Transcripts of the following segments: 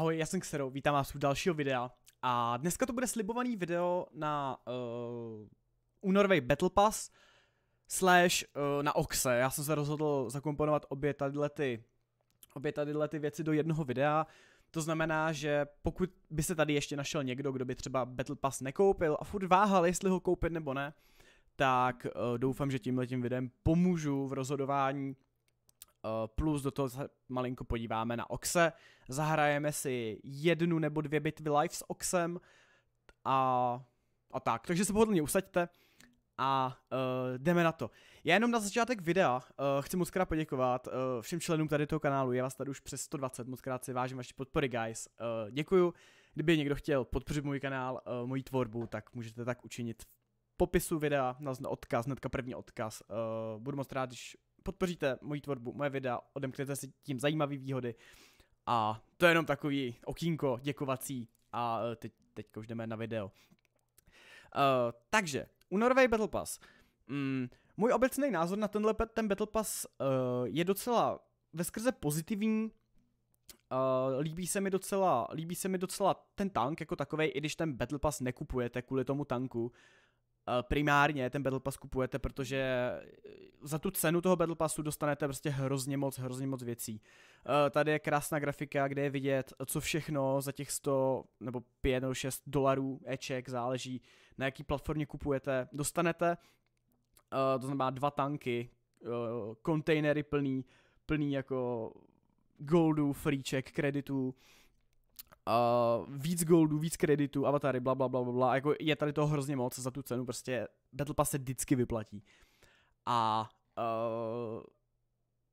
Ahoj, já jsem Xero, vítám vás u dalšího videa a dneska to bude slibovaný video na uh, eh, únorový Battle Pass slash uh, na Oxe. Já jsem se rozhodl zakomponovat obě tadyhle ty, obě tadyhle ty věci do jednoho videa. To znamená, že pokud by se tady ještě našel někdo, kdo by třeba Battle Pass nekoupil a furt váhal, jestli ho koupit nebo ne, tak uh, doufám, že tímhletím videem pomůžu v rozhodování Eh, plus do toho malinko podíváme na Oxe, zahrajeme si jednu nebo dvě bitvy live s Oxem a, a tak, takže se pohodlně usaďte a uh, jdeme na to. Já jenom na začátek videa uh, chci moc krát poděkovat uh, všem členům tady toho kanálu, je vás tady už přes 120, moc krát si vážím vaši podpory guys, uh, děkuju. Kdyby někdo chtěl podpořit můj kanál, uh, moji tvorbu, tak můžete tak učinit v popisu videa, na odkaz, hnedka první odkaz. Uh, budu moc rád, když podpoříte moji tvorbu, moje videa, odemknete si tím zajímavé výhody. A to je jenom takový okýnko děkovací a e, teď, teďka už jdeme na video. Uh, takže, únorový Battle Pass. Mm, můj obecný názor na tenhle ten Battle Pass uh, je docela veskrze pozitivní, Uh, líbí, se mi docela, líbí se mi docela ten tank jako takový, i když ten Battle Pass nekupujete kvůli tomu tanku, Eh, primárně ten Battle Pass kupujete, protože eh, za tu cenu toho Battle Passu dostanete prostě hrozně moc, hrozně moc věcí. Eh, tady je krásná grafika, kde je vidět, co všechno za těch 100 nebo 5 nebo 6 dolarů eček, záleží na jaký platformě kupujete, dostanete. To znamená dva tanky, kontejnery plný, plný jako goldů, fríček, kreditů, uh, víc goldů, víc kreditů, avatary, bla, bla, bla, bla, bla. Jako je tady toho hrozně moc za tu cenu, prostě Battle Pass se vždycky vyplatí. A uh,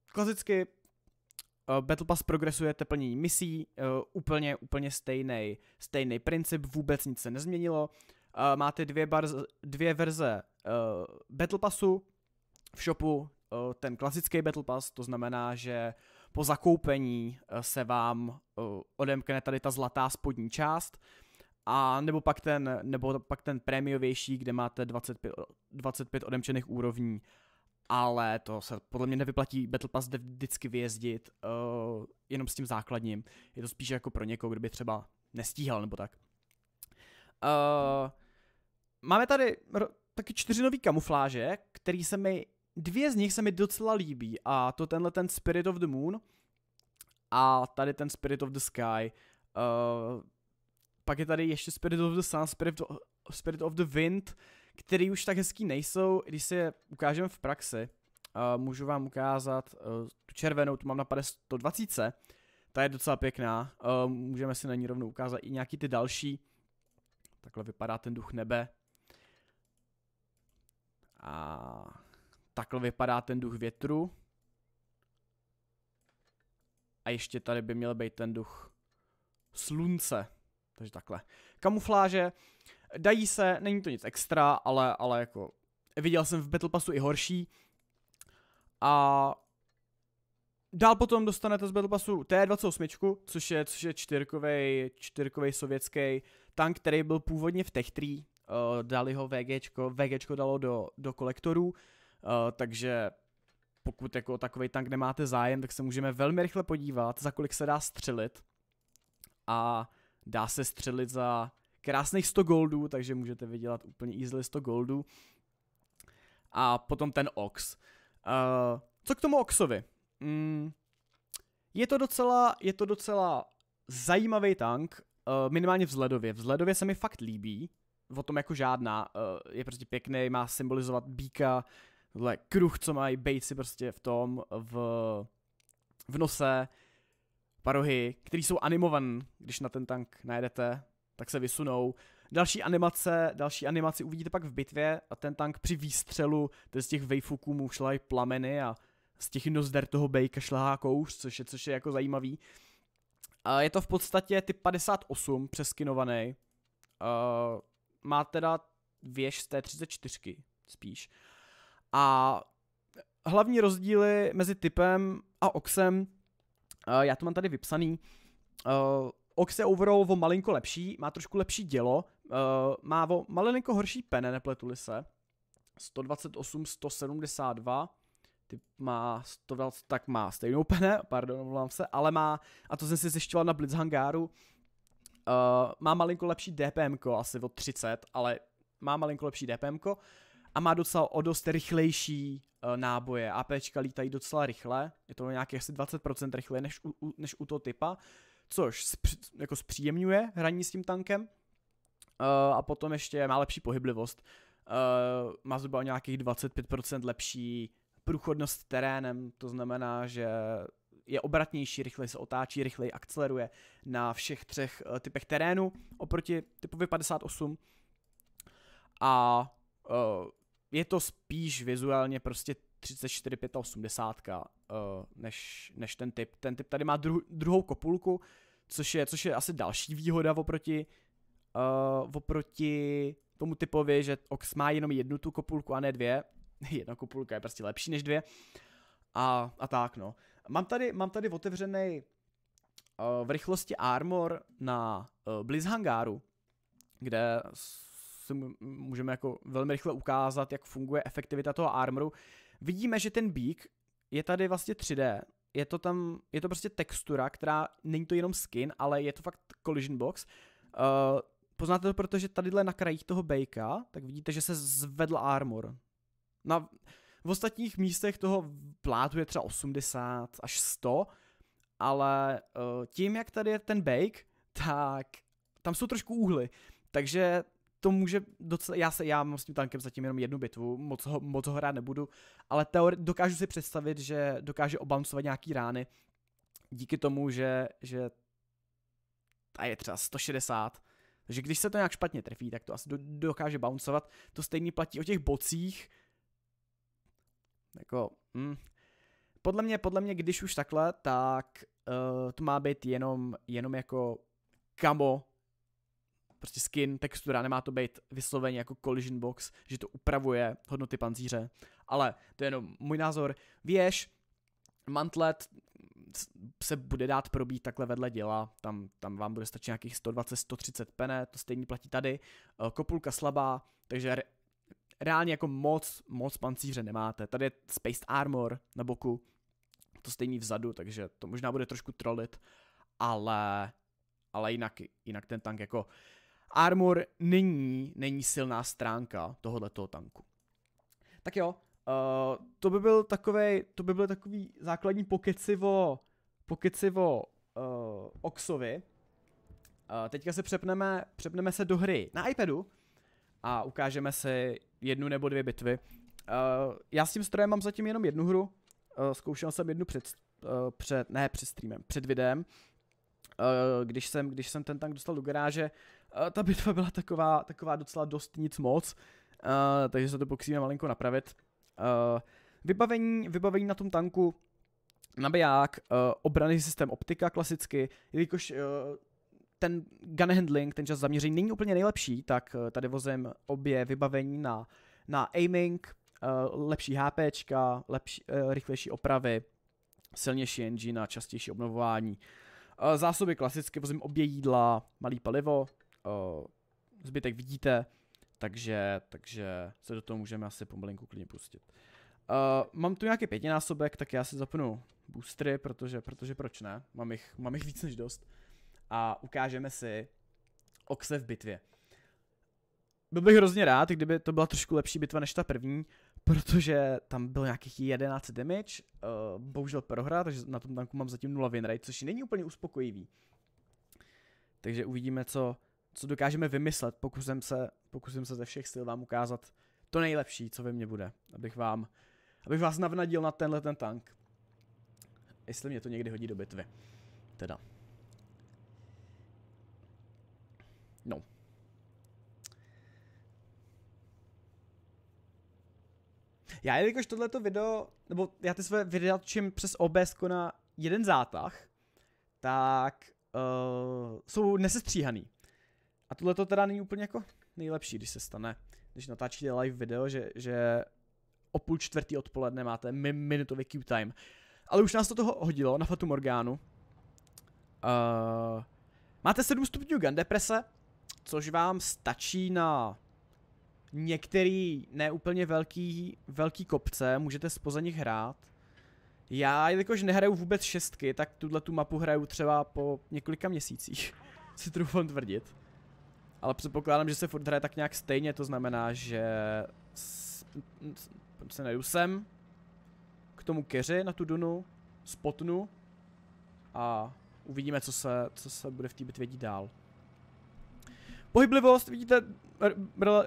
klasicky uh, Battle Pass progresuje teplnění misí, uh, úplně, úplně stejný, stejný princip, vůbec nic se nezměnilo. Uh, máte dvě, barz dvě verze uh, Battle Passu v shopu, ten klasický Battle Pass, to znamená, že po zakoupení se vám odemkne tady ta zlatá spodní část, a nebo pak ten, nebo pak ten prémiovější, kde máte 25, 25 odemčených úrovní, ale to se podle mě nevyplatí Battle Pass jde vždycky vyjezdit uh, jenom s tím základním. Je to spíš jako pro někoho, kdo by třeba nestíhal nebo tak. Uh, máme tady taky čtyři nový kamufláže, který se mi, dvě z nich se mi docela líbí a to tenhle ten Spirit of the Moon, a tady ten Spirit of the Sky. Uh, pak je tady ještě Spirit of the Sun, Spirit of, Spirit of the Wind, který už tak hezký nejsou, když se je ukážeme v praxi. Uh, můžu vám ukázat uh, tu červenou, tu mám na 120, ta je docela pěkná, uh, můžeme si na ní rovnou ukázat i nějaký ty další. Takhle vypadá ten duch nebe. A takhle vypadá ten duch větru. A ještě tady by měl být ten duch slunce. Takže takhle. Kamufláže, dají se, není to nic extra, ale, ale jako viděl jsem v Battle Passu i horší. A dál potom dostanete z Battle Passu T28, což je, což je čtyřkovej, čtyřkovej sovětský tank, který byl původně v Tech 3. Uh, eh, dali ho VGčko, VGčko dalo do, do kolektorů, uh, takže pokud jako takový tank nemáte zájem, tak se můžeme velmi rychle podívat, za kolik se dá střelit. A dá se střelit za krásných 100 goldů, takže můžete vydělat úplně easily 100 goldů. A potom ten Ox. Uh, co k tomu Oxovi? Mm, je to docela, je to docela zajímavý tank, uh, minimálně vzhledově. Vzhledově se mi fakt líbí, o tom jako žádná. Uh, je prostě pěkný, má symbolizovat bíka, tohle kruh, co mají bejci prostě v tom, v, v nose, parohy, který jsou animovan, když na ten tank najedete, tak se vysunou. Další animace, další animaci uvidíte pak v bitvě a ten tank při výstřelu, to z těch vejfuků mu šlají plameny a z těch nozder toho bejka šlahá kouř, což je, což je jako zajímavý. A je to v podstatě typ 58 přeskinovaný. Uh, má teda věž z té 34 spíš. A hlavní rozdíly mezi typem a Oxem, eh, já to mám tady vypsaný, eh, Ox je overall o malinko lepší, má trošku lepší dělo, eh, má o malinko horší pene, nepletuli se, 128, 172, typ má 120, tak má stejnou pene, pardon, omlouvám se, ale má, a to jsem si zjišťoval na Blitz hangáru, uh, má malinko lepší DPM, asi o 30, ale má malinko lepší DPM, a má docela o dost rychlejší eh, náboje. APčka lítají docela rychle, je to nějaké asi 20% rychleji než u, u, než u toho typa, což spř, jako zpříjemňuje hraní s tím tankem. Uh, a potom ještě má lepší pohyblivost. Uh, má zhruba o nějakých 25% lepší průchodnost terénem, to znamená, že je obratnější, rychleji se otáčí, rychleji akceleruje na všech třech uh, typech terénu oproti typovi 58. A uh, je to spíš vizuálně prostě 34 uh, eh, než, než ten typ. Ten typ tady má dru, druhou kopulku, což je, což je asi další výhoda oproti, uh, oproti tomu typovi, že Ox má jenom jednu tu kopulku a ne dvě. Jedna kopulka je prostě lepší než dvě. A, a tak no. Mám tady, mám tady otevřený uh, v rychlosti armor na uh, Blizz hangáru, kde si můžeme jako velmi rychle ukázat, jak funguje efektivita toho armoru. Vidíme, že ten bík je tady vlastně 3D, je to tam, je to prostě textura, která není to jenom skin, ale je to fakt collision box. Uh, poznáte to, protože tadyhle na krajích toho bejka, tak vidíte, že se zvedl armor. Na, v ostatních místech toho plátu je třeba 80 až 100, ale uh, tím, jak tady je ten bake, tak tam jsou trošku úhly, takže to může docela, já, se, já mám s tím tankem zatím jenom jednu bitvu, moc ho, moc ho hrát nebudu, ale teori, dokážu si představit, že dokáže obouncovat nějaký rány díky tomu, že, že ta je třeba 160, takže když se to nějak špatně trefí, tak to asi do, dokáže bouncovat. To stejně platí o těch bocích. Jako, hm. Podle mě, podle mě, když už takhle, tak uh, to má být jenom, jenom jako kamo prostě skin, textura, nemá to být vysloveně jako collision box, že to upravuje hodnoty pancíře, ale to je jenom můj názor. Věž, mantlet se bude dát probít takhle vedle děla, tam, tam vám bude stačit nějakých 120-130 pene, to stejně platí tady, eh, kopulka slabá, takže re, reálně jako moc, moc pancíře nemáte. Tady je spaced Armor na boku, to stejný vzadu, takže to možná bude trošku trolit, ale, ale jinak, jinak ten tank jako Armor není, není silná stránka tohoto tanku. Tak jo, uh, to by byl takový, to by byl takový základní pokecivo, pokecivo uh, eh, Oxovi. Uh, teďka se přepneme, přepneme se do hry na iPadu a ukážeme si jednu nebo dvě bitvy. Uh, já s tím strojem mám zatím jenom jednu hru, uh, zkoušel jsem jednu před, uh, před ne před streamem, před videem, uh, když jsem, když jsem ten tank dostal do garáže, Eh, ta bitva byla taková, taková docela dost nic moc, uh, takže se to pokusíme malinko napravit. Uh, vybavení, vybavení na tom tanku, nabiják, uh, obranný systém optika klasicky, jelikož uh, ten gun handling, ten čas zaměření není úplně nejlepší, tak uh, tady vozem obě vybavení na, na aiming, uh, lepší HPčka, lepší, uh, rychlejší opravy, silnější engine a častější obnovování. Zásoby klasicky, vozím obě jídla, malý palivo, uh, zbytek vidíte, takže, takže se do toho můžeme asi pomalinku klidně pustit. Uh, mám tu nějaký pětinásobek, tak já si zapnu boostry, protože, protože proč ne, mám jich, mám jich víc než dost. A ukážeme si Oxe v bitvě. Byl bych hrozně rád, kdyby to byla trošku lepší bitva než ta první, protože tam byl nějakých 11 damage, uh, bohužel prohra, takže na tom tanku mám zatím 0 winrate, což není úplně uspokojivý. Takže uvidíme, co, co dokážeme vymyslet. Pokusím se, pokusím se ze všech sil vám ukázat to nejlepší, co ve mně bude, abych vám, abych vás navnadil na tenhle ten tank. Jestli mě to někdy hodí do bitvy. Teda. No. Já, jelikož tohleto video, nebo já ty své videa točím přes OBS na jeden zátah, tak uh, jsou nesestříhaný. A tohle to teda není úplně jako nejlepší, když se stane, když natáčíte live video, že, že o půl čtvrtý odpoledne máte minutový queue time. Ale už nás to toho hodilo na Fatu Morgánu. Uh, eh, máte 7 stupňů gun deprese, což vám stačí na některý neúplně velký, velký kopce, můžete spoza nich hrát. Já, jelikož nehraju vůbec šestky, tak tuhle tu mapu hraju třeba po několika měsících, si trufám tvrdit. Ale předpokládám, že se furt hraje tak nějak stejně, to znamená, že se najdu sem, k tomu keři na tu dunu, spotnu a uvidíme, co se, co se bude v té bitvě dít dál. Pohyblivost, vidíte,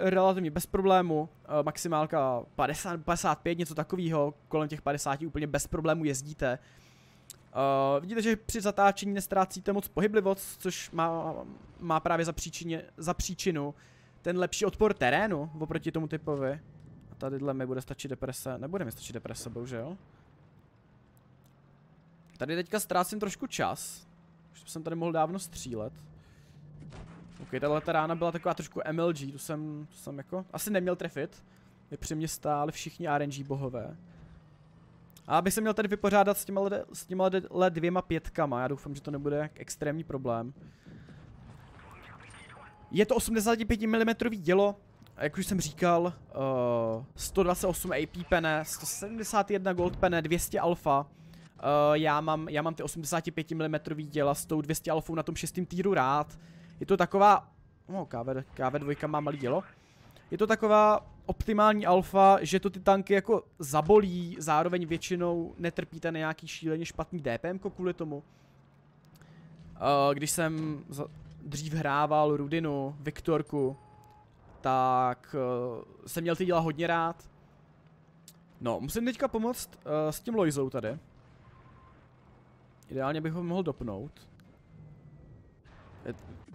relativně bez problému, eh, maximálka 50, 55, něco takového, kolem těch 50 úplně bez problému jezdíte. Uh, vidíte, že při zatáčení nestrácíte moc pohyblivost, což má, má právě za, příčině, za příčinu ten lepší odpor terénu oproti tomu typovi. A tadyhle mi bude stačit deprese. Nebude mi stačit deprese, bohužel. Tady teďka ztrácím trošku čas. Už jsem tady mohl dávno střílet. OK, tahle ta rána byla taková trošku MLG, tu jsem, tu jsem jako, asi neměl trefit. Je při mě stáli všichni RNG bohové. A abych se měl tady vypořádat s těma, s těma dvěma pětkama, já doufám, že to nebude extrémní problém. Je to 85 mm dělo, jak už jsem říkal, uh, 128 AP pene, 171 gold pene, 200 alfa. Uh, já, mám, já mám ty 85 mm děla s tou 200 alfou na tom šestém týru rád. Je to taková... No, KV, KV2 má malý dělo. Je to taková optimální alfa, že to ty tanky jako zabolí, zároveň většinou netrpíte na nějaký šíleně špatný DPM kvůli tomu. Eh, když jsem dřív hrával Rudinu, Viktorku, tak eh, jsem měl ty děla hodně rád. No, musím teďka pomoct eh, s tím Loizou tady. Ideálně bych ho mohl dopnout.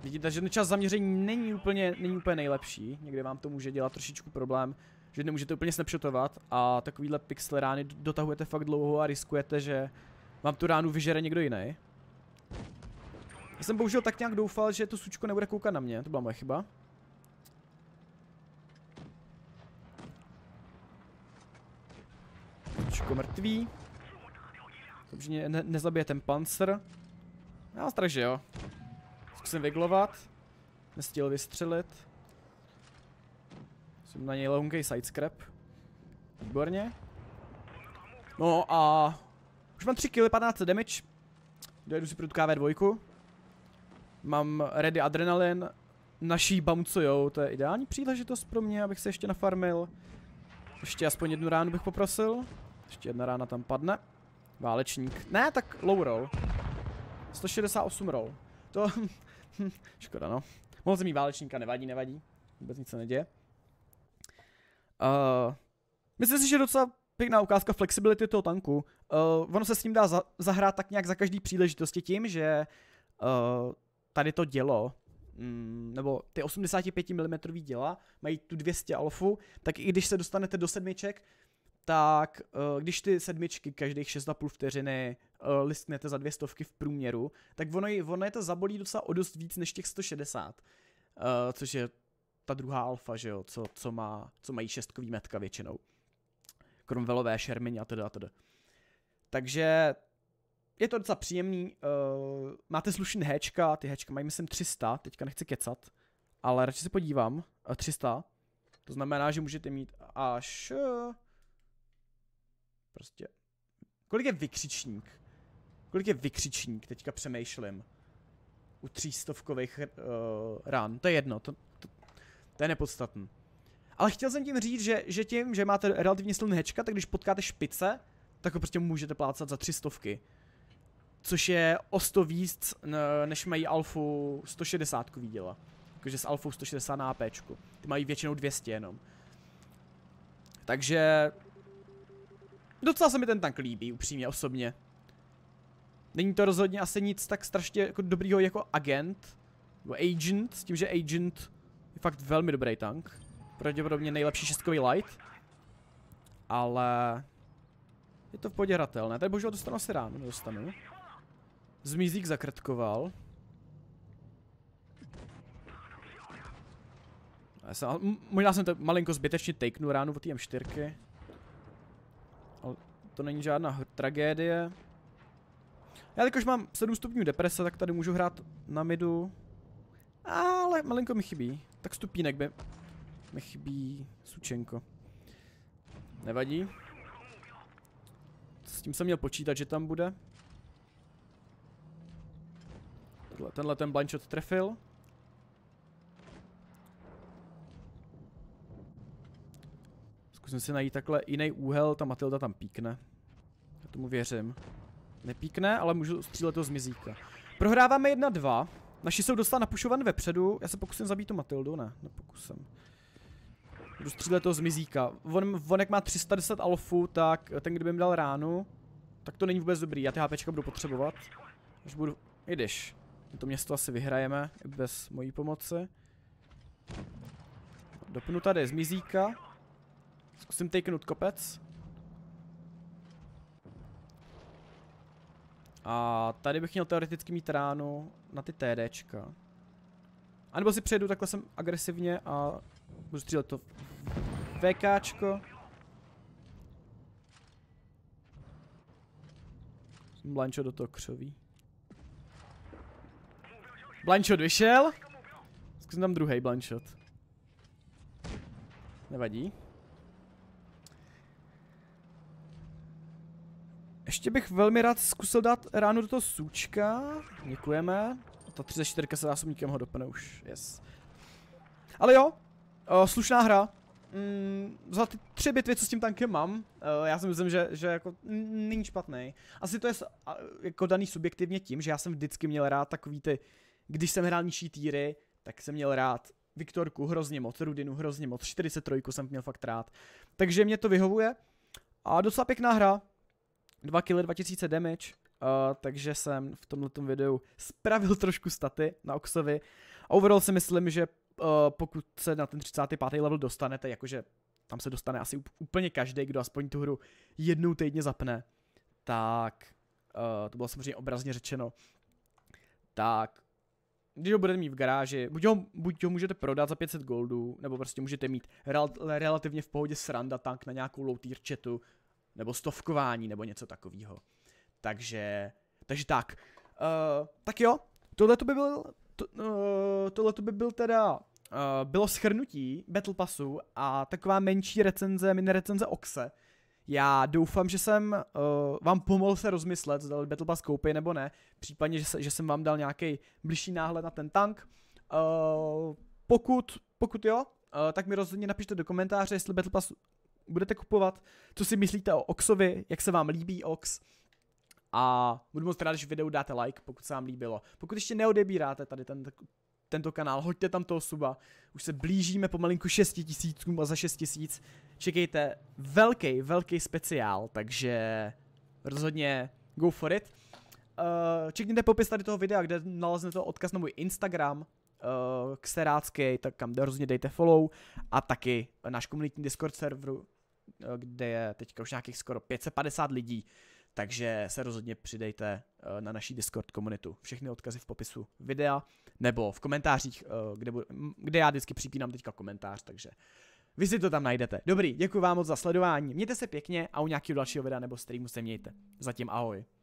Vidíte, že ten čas zaměření není úplně, není úplně nejlepší. Někde vám to může dělat trošičku problém, že nemůžete úplně snapshotovat a takovýhle pixel rány dotahujete fakt dlouho a riskujete, že vám tu ránu vyžere někdo jiný. Já jsem bohužel tak nějak doufal, že to sučko nebude koukat na mě, to byla moje chyba. Sučko mrtvý. Dobře, ne nezabije ten pancer. Já strach, že jo. Zkusím vyglovat. Nestihl vystřelit. Jsem na něj lehunkej sidescrap. Výborně. No a... Už mám 3 kg 15 damage. Dojedu si pro KV2. Mám ready adrenalin. Naší bamcujou, to je ideální příležitost pro mě, abych se ještě nafarmil. Ještě aspoň jednu ránu bych poprosil. Ještě jedna rána tam padne. Válečník. Ne, tak low roll. 168 roll. To Hm, škoda, no. Mohl jsem mít válečníka, nevadí, nevadí. Vůbec nic se neděje. Uh, myslím si, že docela pěkná ukázka flexibility toho tanku. Uh, ono se s ním dá za- zahrát tak nějak za každý příležitosti tím, že uh, tady to dělo, mm, nebo ty 85 mm děla mají tu 200 alfu, tak i když se dostanete do sedmiček, tak uh, když ty sedmičky každých 6,5 vteřiny Eh, listnete za dvě stovky v průměru, tak ono, ono je to zabolí docela o dost víc než těch 160, uh, eh, což je ta druhá alfa, že jo, co, co, má, co mají šestkový metka většinou. Cromwellové, Shermany a teda a teda. Takže je to docela příjemný. Uh, máte slušný hečka, ty hečka mají myslím 300, teďka nechci kecat, ale radši se podívám. Uh, 300, to znamená, že můžete mít až... Uh, prostě... Kolik je vykřičník? Kolik je vykřičník, teďka přemýšlím. U třístovkových uh, rán, to je jedno, to, to, to je nepodstatný. Ale chtěl jsem tím říct, že, že tím, že máte relativně silný hečka, tak když potkáte špice, tak ho prostě můžete plácat za třistovky. Což je o sto víc, než mají alfu 160 viděla. Takže s alfou 160 na APčku. Ty mají většinou 200 jenom. Takže... Docela se mi ten tank líbí, upřímně, osobně. Není to rozhodně asi nic tak strašně jako dobrýho jako agent. Nebo agent, s tím, že agent je fakt velmi dobrý tank. Pravděpodobně nejlepší šestkový light. Ale... Je to v podě Tady bohužel dostanu asi ráno nedostanu. Zmizík zakrtkoval. Já jsem, možná jsem to malinko zbytečně takenu ránu od té M4. Ale to není žádná tragédie. Já jakož mám 7 stupňů deprese, tak tady můžu hrát na midu. Ale malinko mi chybí. Tak stupínek by mi chybí sučenko. Nevadí. S tím jsem měl počítat, že tam bude. Tohle, tenhle ten blindshot trefil. Zkusím si najít takhle jiný úhel, ta Matilda tam píkne. Já tomu věřím nepíkne, ale můžu střílet to zmizíka. Prohráváme 1-2. Naši jsou dostala napušovan vepředu. Já se pokusím zabít tu Matildu, ne, nepokusím. Budu střílet toho zmizíka. On, On, jak má 310 alfu, tak ten kdyby mi dal ránu, tak to není vůbec dobrý. Já ty HPčka budu potřebovat. Až budu... Jdeš. My to město asi vyhrajeme, bez mojí pomoci. Dopnu tady zmizíka. Zkusím tejknout kopec. A tady bych měl teoreticky mít ránu na ty TDčka. A nebo si přejdu takhle jsem agresivně a budu střílet to VKčko. Blancho do toho křoví. Blanchot vyšel. Zkusím tam druhý blanchot. Nevadí. Ještě bych velmi rád zkusil dát ránu do toho sučka. Děkujeme. Ta 34 se sumníkem ho dopne už. Yes. Ale jo, uh, slušná hra. Mm, za ty tři bitvy, co s tím tankem mám, uh, já si myslím, že, že jako není špatný. Asi to je uh, jako daný subjektivně tím, že já jsem vždycky měl rád takový ty, když jsem hrál nižší týry, tak jsem měl rád Viktorku hrozně moc, Rudinu hrozně moc, 43 jsem měl fakt rád. Takže mě to vyhovuje. A docela pěkná hra, 2 kg 2000 damage, uh, takže jsem v tomto videu spravil trošku staty na Oxovi. Overall si myslím, že uh, pokud se na ten 35. level dostanete, jakože tam se dostane asi úplně každý, kdo aspoň tu hru jednou týdně zapne, tak uh, to bylo samozřejmě obrazně řečeno, tak když ho budete mít v garáži, buď ho, buď ho můžete prodat za 500 goldů, nebo prostě můžete mít rel- relativně v pohodě sranda tank na nějakou low tier chatu, nebo stovkování, nebo něco takového. Takže, takže tak. Uh, tak jo, tohle to by byl, to, uh, tohle to by byl teda uh, bylo schrnutí Battle Passu a taková menší recenze, mini recenze Oxe. Já doufám, že jsem uh, vám pomohl se rozmyslet, zda Battle Pass koupit nebo ne, případně, že, se, že jsem vám dal nějaký blížší náhled na ten tank. Uh, pokud, pokud jo, uh, tak mi rozhodně napište do komentáře, jestli Battle Pass budete kupovat, co si myslíte o Oxovi, jak se vám líbí Ox. A budu moc rád, když videu dáte like, pokud se vám líbilo. Pokud ještě neodebíráte tady ten, tento kanál, hoďte tam toho suba. Už se blížíme pomalinku 6 tisícům a za 6 tisíc čekejte velký, velký speciál, takže rozhodně go for it. Uh, čekněte popis tady toho videa, kde naleznete odkaz na můj Instagram, uh, eh, kserácký, tak kam rozhodně dejte follow a taky náš komunitní Discord serveru. Eh, kde je teďka už nějakých skoro 550 lidí, takže se rozhodně přidejte eh, na naší Discord komunitu. Všechny odkazy v popisu videa nebo v komentářích, eh, kde, budu, kde já vždycky připínám teďka komentář, takže vy si to tam najdete. Dobrý, děkuji vám moc za sledování, mějte se pěkně a u nějakého dalšího videa nebo streamu se mějte. Zatím ahoj.